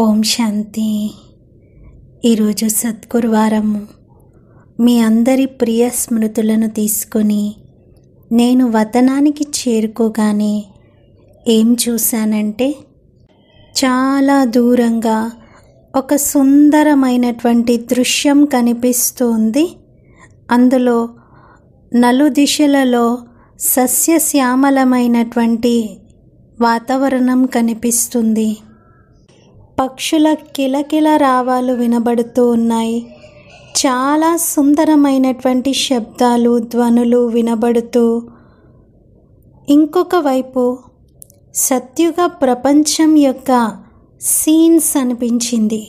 ఓం శాంతి ఈరోజు సద్గురువారము మీ అందరి ప్రియ స్మృతులను తీసుకొని నేను వతనానికి చేరుకోగానే ఏం చూశానంటే చాలా దూరంగా ఒక సుందరమైనటువంటి దృశ్యం కనిపిస్తుంది అందులో నలుదిశలలో సస్యశ్యామలమైనటువంటి వాతావరణం కనిపిస్తుంది పక్షుల కిలకిల రావాలు వినబడుతూ ఉన్నాయి చాలా సుందరమైనటువంటి శబ్దాలు ధ్వనులు వినబడుతూ ఇంకొక వైపు సత్యుగ ప్రపంచం యొక్క సీన్స్ అనిపించింది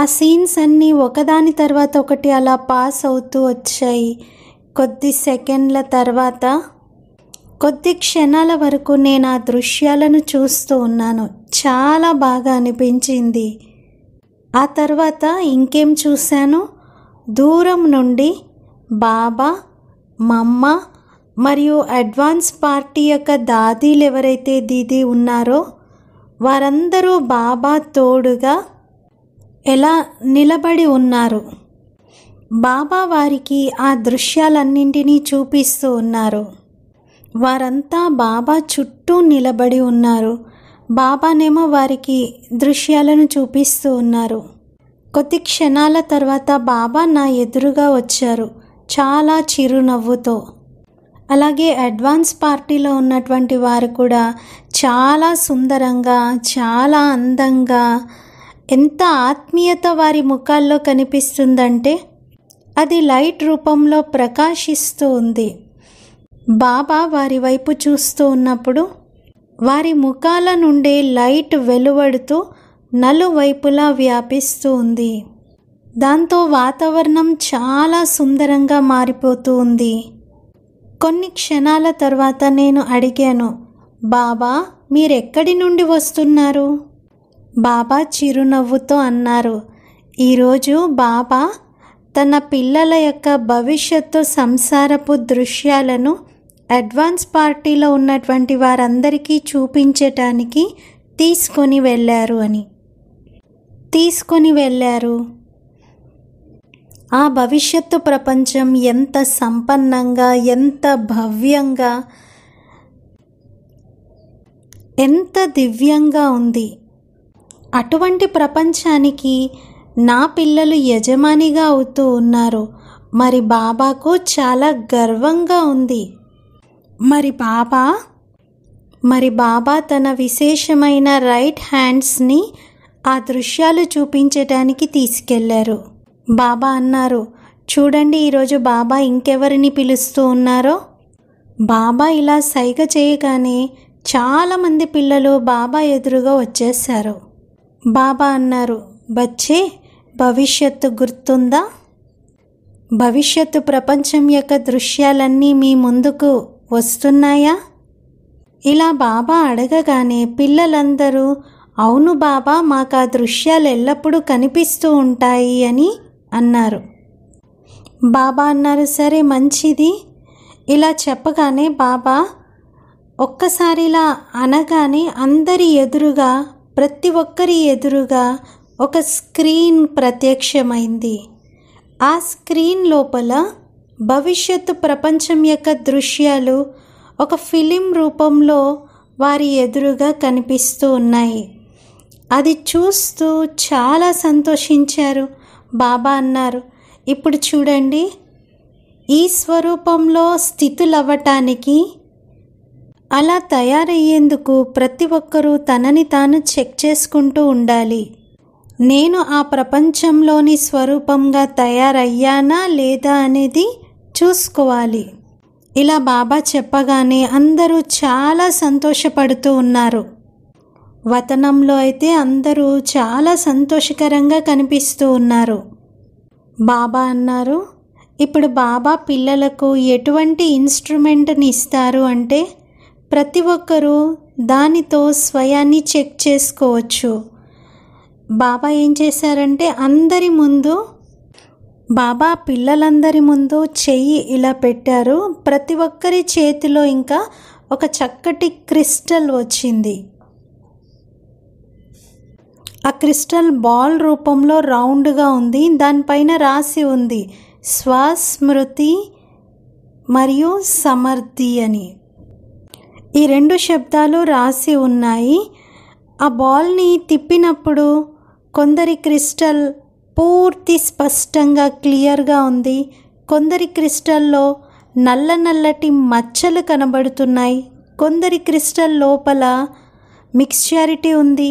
ఆ సీన్స్ అన్నీ ఒకదాని తర్వాత ఒకటి అలా పాస్ అవుతూ వచ్చాయి కొద్ది సెకండ్ల తర్వాత కొద్ది క్షణాల వరకు నేను ఆ దృశ్యాలను చూస్తూ ఉన్నాను చాలా బాగా అనిపించింది ఆ తర్వాత ఇంకేం చూశాను దూరం నుండి బాబా మమ్మ మరియు అడ్వాన్స్ పార్టీ యొక్క దాదీలు ఎవరైతే దీదీ ఉన్నారో వారందరూ బాబా తోడుగా ఎలా నిలబడి ఉన్నారు బాబా వారికి ఆ దృశ్యాలన్నింటినీ చూపిస్తూ ఉన్నారు వారంతా బాబా చుట్టూ నిలబడి ఉన్నారు బాబానేమో వారికి దృశ్యాలను చూపిస్తూ ఉన్నారు కొద్ది క్షణాల తర్వాత బాబా నా ఎదురుగా వచ్చారు చాలా చిరునవ్వుతో అలాగే అడ్వాన్స్ పార్టీలో ఉన్నటువంటి వారు కూడా చాలా సుందరంగా చాలా అందంగా ఎంత ఆత్మీయత వారి ముఖాల్లో కనిపిస్తుందంటే అది లైట్ రూపంలో ప్రకాశిస్తూ ఉంది బాబా వారి వైపు చూస్తూ ఉన్నప్పుడు వారి ముఖాల నుండి లైట్ వెలువడుతూ నలువైపులా వ్యాపిస్తూ ఉంది దాంతో వాతావరణం చాలా సుందరంగా మారిపోతూ ఉంది కొన్ని క్షణాల తర్వాత నేను అడిగాను బాబా మీరెక్కడి నుండి వస్తున్నారు బాబా చిరునవ్వుతో అన్నారు ఈరోజు బాబా తన పిల్లల యొక్క భవిష్యత్తు సంసారపు దృశ్యాలను అడ్వాన్స్ పార్టీలో ఉన్నటువంటి వారందరికీ చూపించటానికి తీసుకొని వెళ్ళారు అని తీసుకొని వెళ్ళారు ఆ భవిష్యత్తు ప్రపంచం ఎంత సంపన్నంగా ఎంత భవ్యంగా ఎంత దివ్యంగా ఉంది అటువంటి ప్రపంచానికి నా పిల్లలు యజమానిగా అవుతూ ఉన్నారు మరి బాబాకు చాలా గర్వంగా ఉంది మరి బాబా మరి బాబా తన విశేషమైన రైట్ హ్యాండ్స్ని ఆ దృశ్యాలు చూపించటానికి తీసుకెళ్లారు బాబా అన్నారు చూడండి ఈరోజు బాబా ఇంకెవరిని పిలుస్తూ ఉన్నారో బాబా ఇలా సైగ చేయగానే చాలామంది పిల్లలు బాబా ఎదురుగా వచ్చేశారు బాబా అన్నారు బచ్చే భవిష్యత్తు గుర్తుందా భవిష్యత్తు ప్రపంచం యొక్క దృశ్యాలన్నీ మీ ముందుకు వస్తున్నాయా ఇలా బాబా అడగగానే పిల్లలందరూ అవును బాబా మాకు ఆ దృశ్యాలు ఎల్లప్పుడూ కనిపిస్తూ ఉంటాయి అని అన్నారు బాబా అన్నారు సరే మంచిది ఇలా చెప్పగానే బాబా ఒక్కసారిలా అనగానే అందరి ఎదురుగా ప్రతి ఒక్కరి ఎదురుగా ఒక స్క్రీన్ ప్రత్యక్షమైంది ఆ స్క్రీన్ లోపల భవిష్యత్తు ప్రపంచం యొక్క దృశ్యాలు ఒక ఫిలిం రూపంలో వారి ఎదురుగా కనిపిస్తూ ఉన్నాయి అది చూస్తూ చాలా సంతోషించారు బాబా అన్నారు ఇప్పుడు చూడండి ఈ స్వరూపంలో స్థితులవ్వటానికి అలా తయారయ్యేందుకు ప్రతి ఒక్కరూ తనని తాను చెక్ చేసుకుంటూ ఉండాలి నేను ఆ ప్రపంచంలోని స్వరూపంగా తయారయ్యానా లేదా అనేది చూసుకోవాలి ఇలా బాబా చెప్పగానే అందరూ చాలా సంతోషపడుతూ ఉన్నారు వతనంలో అయితే అందరూ చాలా సంతోషకరంగా కనిపిస్తూ ఉన్నారు బాబా అన్నారు ఇప్పుడు బాబా పిల్లలకు ఎటువంటి ఇన్స్ట్రుమెంట్ని ఇస్తారు అంటే ప్రతి ఒక్కరూ దానితో స్వయాన్ని చెక్ చేసుకోవచ్చు బాబా ఏం చేశారంటే అందరి ముందు బాబా పిల్లలందరి ముందు చెయ్యి ఇలా పెట్టారు ప్రతి ఒక్కరి చేతిలో ఇంకా ఒక చక్కటి క్రిస్టల్ వచ్చింది ఆ క్రిస్టల్ బాల్ రూపంలో రౌండ్గా ఉంది దానిపైన రాసి ఉంది స్వస్మృతి మరియు సమర్థి అని ఈ రెండు శబ్దాలు రాసి ఉన్నాయి ఆ బాల్ని తిప్పినప్పుడు కొందరి క్రిస్టల్ పూర్తి స్పష్టంగా క్లియర్గా ఉంది కొందరి క్రిస్టల్లో నల్ల నల్లటి మచ్చలు కనబడుతున్నాయి కొందరి క్రిస్టల్ లోపల మిక్స్చారిటీ ఉంది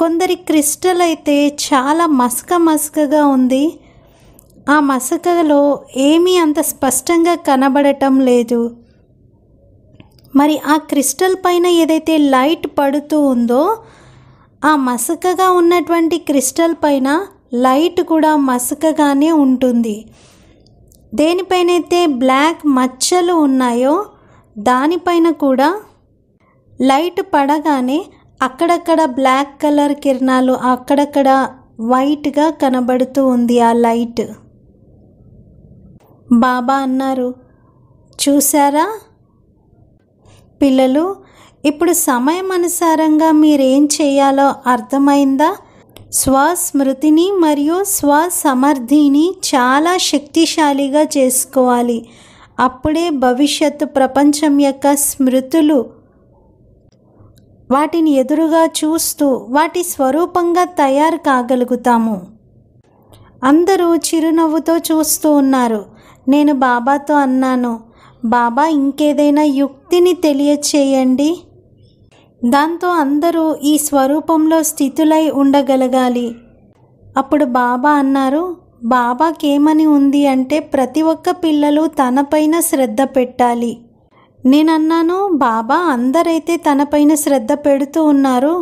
కొందరి క్రిస్టల్ అయితే చాలా మసక మసకగా ఉంది ఆ మసకలో ఏమీ అంత స్పష్టంగా కనబడటం లేదు మరి ఆ క్రిస్టల్ పైన ఏదైతే లైట్ పడుతూ ఉందో ఆ మసకగా ఉన్నటువంటి క్రిస్టల్ పైన లైట్ కూడా మసకగానే ఉంటుంది దేనిపైనైతే బ్లాక్ మచ్చలు ఉన్నాయో దానిపైన కూడా లైట్ పడగానే అక్కడక్కడ బ్లాక్ కలర్ కిరణాలు అక్కడక్కడ వైట్గా కనబడుతూ ఉంది ఆ లైట్ బాబా అన్నారు చూసారా పిల్లలు ఇప్పుడు సమయం అనుసారంగా మీరేం చేయాలో అర్థమైందా స్వస్మృతిని మరియు స్వసమర్థిని చాలా శక్తిశాలిగా చేసుకోవాలి అప్పుడే భవిష్యత్తు ప్రపంచం యొక్క స్మృతులు వాటిని ఎదురుగా చూస్తూ వాటి స్వరూపంగా తయారు కాగలుగుతాము అందరూ చిరునవ్వుతో చూస్తూ ఉన్నారు నేను బాబాతో అన్నాను బాబా ఇంకేదైనా యుక్తిని తెలియచేయండి దాంతో అందరూ ఈ స్వరూపంలో స్థితులై ఉండగలగాలి అప్పుడు బాబా అన్నారు బాబాకేమని ఉంది అంటే ప్రతి ఒక్క పిల్లలు తనపైన శ్రద్ధ పెట్టాలి నేనన్నాను బాబా అందరైతే తనపైన శ్రద్ధ పెడుతూ ఉన్నారు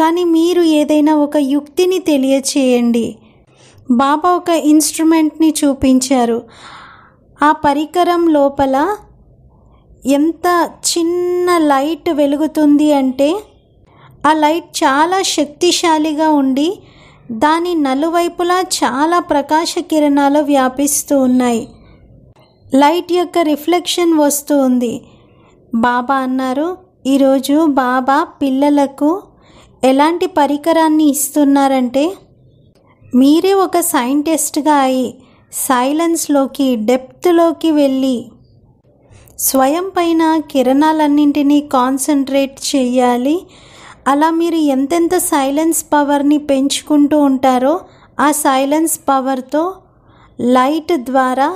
కానీ మీరు ఏదైనా ఒక యుక్తిని తెలియచేయండి బాబా ఒక ఇన్స్ట్రుమెంట్ని చూపించారు ఆ పరికరం లోపల ఎంత చిన్న లైట్ వెలుగుతుంది అంటే ఆ లైట్ చాలా శక్తిశాలిగా ఉండి దాని నలువైపులా చాలా ప్రకాశ కిరణాలు వ్యాపిస్తూ ఉన్నాయి లైట్ యొక్క రిఫ్లెక్షన్ వస్తూ ఉంది బాబా అన్నారు ఈరోజు బాబా పిల్లలకు ఎలాంటి పరికరాన్ని ఇస్తున్నారంటే మీరే ఒక సైంటిస్ట్గా అయి సైలెన్స్లోకి డెప్త్లోకి వెళ్ళి స్వయం పైన కిరణాలన్నింటినీ కాన్సన్ట్రేట్ చేయాలి అలా మీరు ఎంతెంత సైలెన్స్ పవర్ని పెంచుకుంటూ ఉంటారో ఆ సైలెన్స్ పవర్తో లైట్ ద్వారా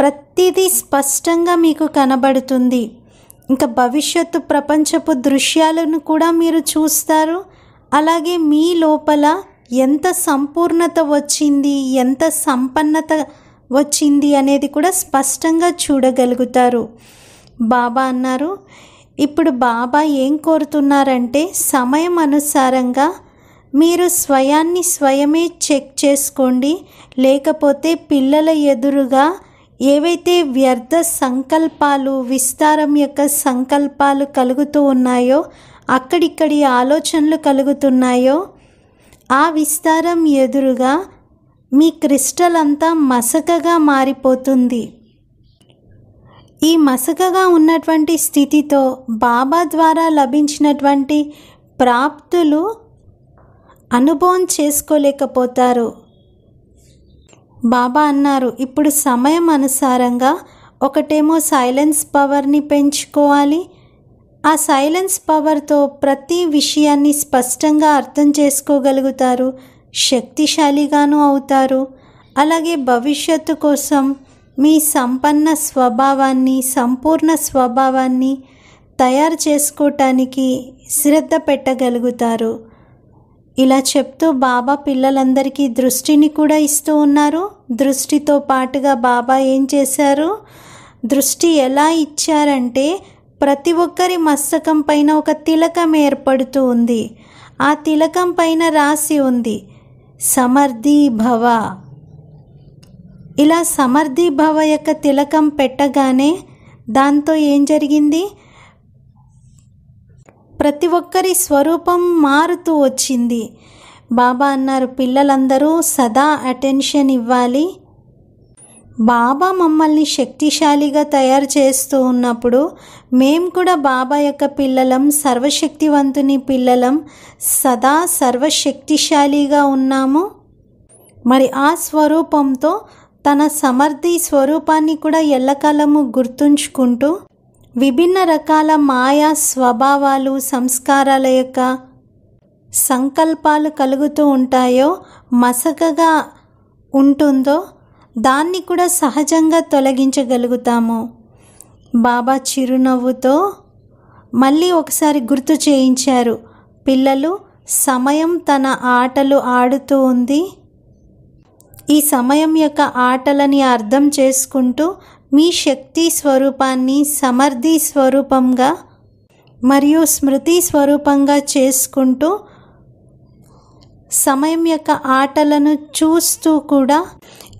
ప్రతిదీ స్పష్టంగా మీకు కనబడుతుంది ఇంకా భవిష్యత్తు ప్రపంచపు దృశ్యాలను కూడా మీరు చూస్తారు అలాగే మీ లోపల ఎంత సంపూర్ణత వచ్చింది ఎంత సంపన్నత వచ్చింది అనేది కూడా స్పష్టంగా చూడగలుగుతారు బాబా అన్నారు ఇప్పుడు బాబా ఏం కోరుతున్నారంటే సమయం అనుసారంగా మీరు స్వయాన్ని స్వయమే చెక్ చేసుకోండి లేకపోతే పిల్లల ఎదురుగా ఏవైతే వ్యర్థ సంకల్పాలు విస్తారం యొక్క సంకల్పాలు కలుగుతూ ఉన్నాయో అక్కడిక్కడి ఆలోచనలు కలుగుతున్నాయో ఆ విస్తారం ఎదురుగా మీ క్రిస్టల్ అంతా మసకగా మారిపోతుంది ఈ మసకగా ఉన్నటువంటి స్థితితో బాబా ద్వారా లభించినటువంటి ప్రాప్తులు అనుభవం చేసుకోలేకపోతారు బాబా అన్నారు ఇప్పుడు సమయం అనుసారంగా ఒకటేమో సైలెన్స్ పవర్ని పెంచుకోవాలి ఆ సైలెన్స్ పవర్తో ప్రతి విషయాన్ని స్పష్టంగా అర్థం చేసుకోగలుగుతారు శక్తిశాలిగాను అవుతారు అలాగే భవిష్యత్తు కోసం మీ సంపన్న స్వభావాన్ని సంపూర్ణ స్వభావాన్ని తయారు చేసుకోవటానికి శ్రద్ధ పెట్టగలుగుతారు ఇలా చెప్తూ బాబా పిల్లలందరికీ దృష్టిని కూడా ఇస్తూ ఉన్నారు దృష్టితో పాటుగా బాబా ఏం చేశారు దృష్టి ఎలా ఇచ్చారంటే ప్రతి ఒక్కరి మస్తకం పైన ఒక తిలకం ఏర్పడుతూ ఉంది ఆ తిలకం పైన రాసి ఉంది సమర్థీభవ ఇలా సమర్థీభవ యొక్క తిలకం పెట్టగానే దాంతో ఏం జరిగింది ప్రతి ఒక్కరి స్వరూపం మారుతూ వచ్చింది బాబా అన్నారు పిల్లలందరూ సదా అటెన్షన్ ఇవ్వాలి బాబా మమ్మల్ని శక్తిశాలిగా తయారు చేస్తూ ఉన్నప్పుడు మేము కూడా బాబా యొక్క పిల్లలం సర్వశక్తివంతుని పిల్లలం సదా సర్వశక్తిశాలిగా ఉన్నాము మరి ఆ స్వరూపంతో తన సమర్థి స్వరూపాన్ని కూడా ఎల్లకాలము గుర్తుంచుకుంటూ విభిన్న రకాల మాయా స్వభావాలు సంస్కారాల యొక్క సంకల్పాలు కలుగుతూ ఉంటాయో మసకగా ఉంటుందో దాన్ని కూడా సహజంగా తొలగించగలుగుతాము బాబా చిరునవ్వుతో మళ్ళీ ఒకసారి గుర్తు చేయించారు పిల్లలు సమయం తన ఆటలు ఆడుతూ ఉంది ఈ సమయం యొక్క ఆటలని అర్థం చేసుకుంటూ మీ శక్తి స్వరూపాన్ని సమర్థి స్వరూపంగా మరియు స్మృతి స్వరూపంగా చేసుకుంటూ సమయం యొక్క ఆటలను చూస్తూ కూడా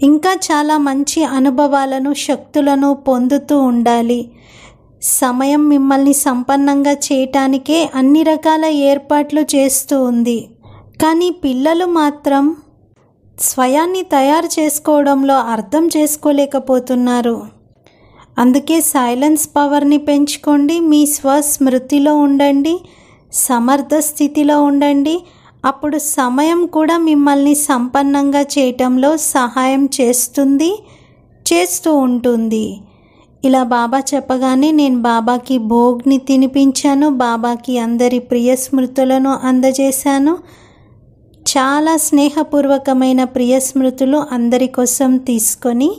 ఇంకా చాలా మంచి అనుభవాలను శక్తులను పొందుతూ ఉండాలి సమయం మిమ్మల్ని సంపన్నంగా చేయటానికే అన్ని రకాల ఏర్పాట్లు చేస్తూ ఉంది కానీ పిల్లలు మాత్రం స్వయాన్ని తయారు చేసుకోవడంలో అర్థం చేసుకోలేకపోతున్నారు అందుకే సైలెన్స్ పవర్ని పెంచుకోండి మీ స్వస్మృతిలో ఉండండి సమర్థ స్థితిలో ఉండండి అప్పుడు సమయం కూడా మిమ్మల్ని సంపన్నంగా చేయటంలో సహాయం చేస్తుంది చేస్తూ ఉంటుంది ఇలా బాబా చెప్పగానే నేను బాబాకి భోగ్ని తినిపించాను బాబాకి అందరి ప్రియ స్మృతులను అందజేశాను చాలా స్నేహపూర్వకమైన ప్రియ స్మృతులు అందరి కోసం తీసుకొని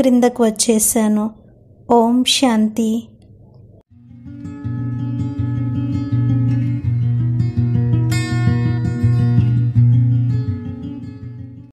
క్రిందకు వచ్చేసాను ఓం శాంతి